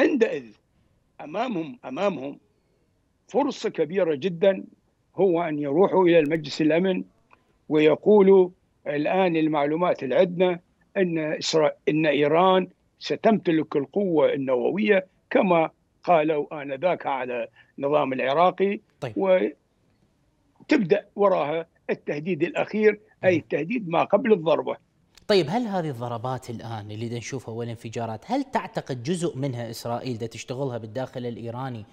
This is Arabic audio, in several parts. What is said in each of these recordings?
عندئذ امامهم امامهم فرصه كبيره جدا هو ان يروحوا الى المجلس الامن ويقولوا الان المعلومات اللي عندنا ان إسرا... ان ايران ستمتلك القوه النوويه كما قالوا انذاك على النظام العراقي طيب. وتبدا وراها التهديد الاخير اي التهديد ما قبل الضربه طيب هل هذه الضربات الان اللي نشوفها والانفجارات هل تعتقد جزء منها اسرائيل دا تشتغلها بالداخل الايراني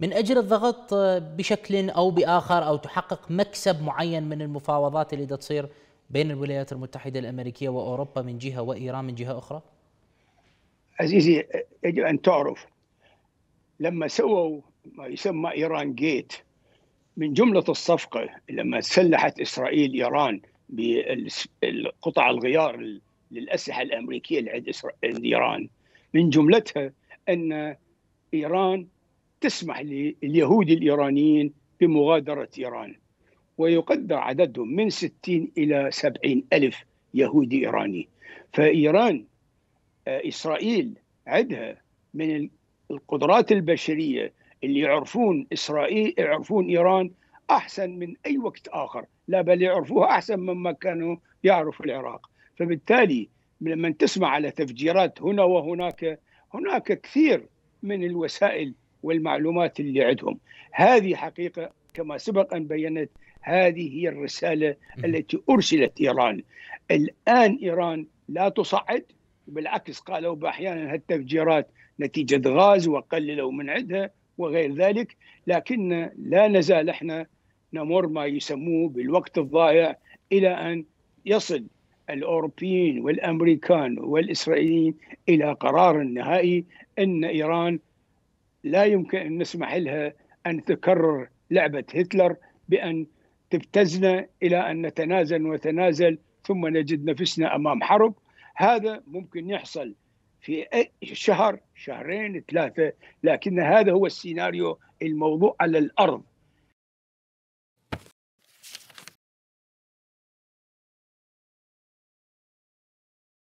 من اجل الضغط بشكل او باخر او تحقق مكسب معين من المفاوضات اللي دا تصير بين الولايات المتحده الامريكيه واوروبا من جهه وايران من جهه اخرى؟ عزيزي يجب ان تعرف لما سووا ما يسمى ايران جيت من جمله الصفقه لما سلحت اسرائيل ايران بالقطع الغيار للأسلحة الأمريكية لعند إيران من جملتها أن إيران تسمح لليهود الإيرانيين بمغادرة إيران ويقدر عددهم من 60 إلى 70 ألف يهودي إيراني فإيران آه، إسرائيل عندها من القدرات البشرية اللي يعرفون إسرائيل يعرفون إيران أحسن من أي وقت آخر لا بل يعرفوها أحسن مما كانوا يعرفوا العراق فبالتالي لما تسمع على تفجيرات هنا وهناك هناك كثير من الوسائل والمعلومات اللي عندهم هذه حقيقة كما سبق أن بينت هذه هي الرسالة التي أرسلت إيران الآن إيران لا تصعد بالعكس قالوا بأحيانا هالتفجيرات نتيجة غاز وقللوا من عدها وغير ذلك لكن لا نزال احنا نمر ما يسموه بالوقت الضائع إلى أن يصل الأوروبيين والأمريكان والإسرائيليين إلى قرار نهائي أن إيران لا يمكن أن نسمح لها أن تكرر لعبة هتلر بأن تبتزنا إلى أن نتنازل ونتنازل ثم نجد نفسنا أمام حرب هذا ممكن يحصل في شهر شهرين ثلاثة لكن هذا هو السيناريو الموضوع على الأرض